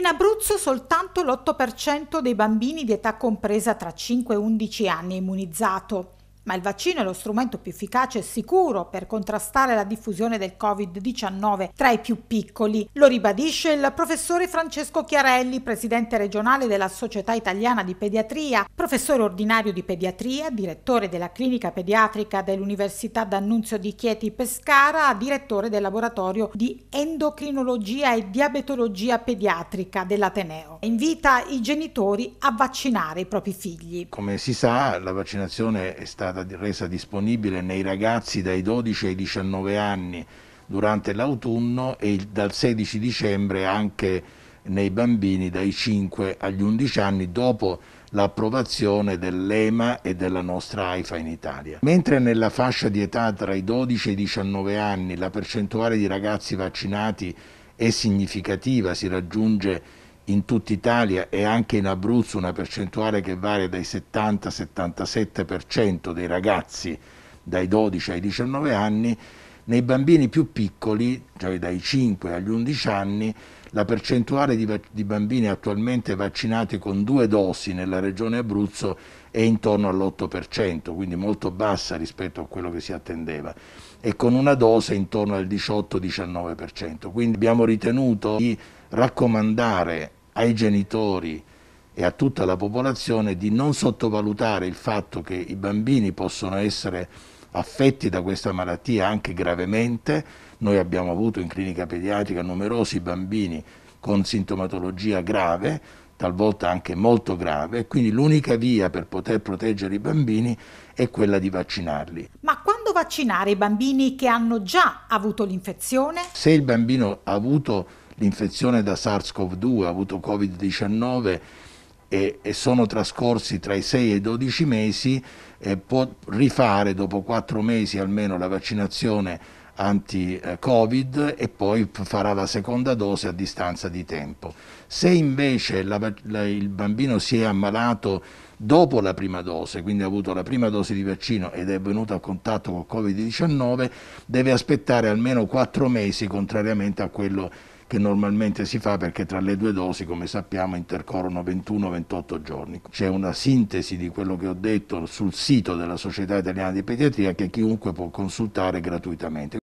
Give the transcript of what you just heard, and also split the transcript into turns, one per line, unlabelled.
In Abruzzo soltanto l'8% dei bambini di età compresa tra 5 e 11 anni è immunizzato. Ma il vaccino è lo strumento più efficace e sicuro per contrastare la diffusione del Covid-19 tra i più piccoli. Lo ribadisce il professore Francesco Chiarelli, presidente regionale della Società Italiana di Pediatria, professore ordinario di pediatria, direttore della clinica pediatrica dell'Università d'Annunzio di Chieti Pescara, direttore del laboratorio di endocrinologia e diabetologia pediatrica dell'Ateneo. Invita i genitori a vaccinare i propri figli.
Come si sa, la vaccinazione è stata stata resa disponibile nei ragazzi dai 12 ai 19 anni durante l'autunno e dal 16 dicembre anche nei bambini dai 5 agli 11 anni dopo l'approvazione dell'EMA e della nostra AIFA in Italia. Mentre nella fascia di età tra i 12 e i 19 anni la percentuale di ragazzi vaccinati è significativa, si raggiunge in tutta Italia e anche in Abruzzo una percentuale che varia dai 70-77% dei ragazzi dai 12 ai 19 anni, nei bambini più piccoli, cioè dai 5 agli 11 anni, la percentuale di, di bambini attualmente vaccinati con due dosi nella regione Abruzzo è intorno all'8%, quindi molto bassa rispetto a quello che si attendeva, e con una dose intorno al 18-19%. Quindi abbiamo ritenuto di raccomandare ai genitori e a tutta la popolazione di non sottovalutare il fatto che i bambini possono essere affetti da questa malattia anche gravemente. Noi abbiamo avuto in clinica pediatrica numerosi bambini con sintomatologia grave, talvolta anche molto grave, quindi l'unica via per poter proteggere i bambini è quella di vaccinarli.
Ma quando vaccinare i bambini che hanno già avuto l'infezione?
Se il bambino ha avuto l'infezione da SARS-CoV-2, ha avuto Covid-19 e, e, sono trascorsi tra i 6 e i 12 mesi, eh, può rifare dopo 4 mesi almeno la vaccinazione anti-Covid e poi farà la seconda dose a distanza di tempo. Se invece la, la, il bambino si è ammalato dopo la prima dose, quindi ha avuto la prima dose di vaccino ed è venuto a contatto con Covid-19, deve aspettare almeno 4 mesi, contrariamente a quello che che normalmente si fa perché tra le due dosi, come sappiamo, intercorrono 21-28 giorni. C'è una sintesi di quello che ho detto sul sito della Società Italiana di Pediatria che chiunque può consultare gratuitamente.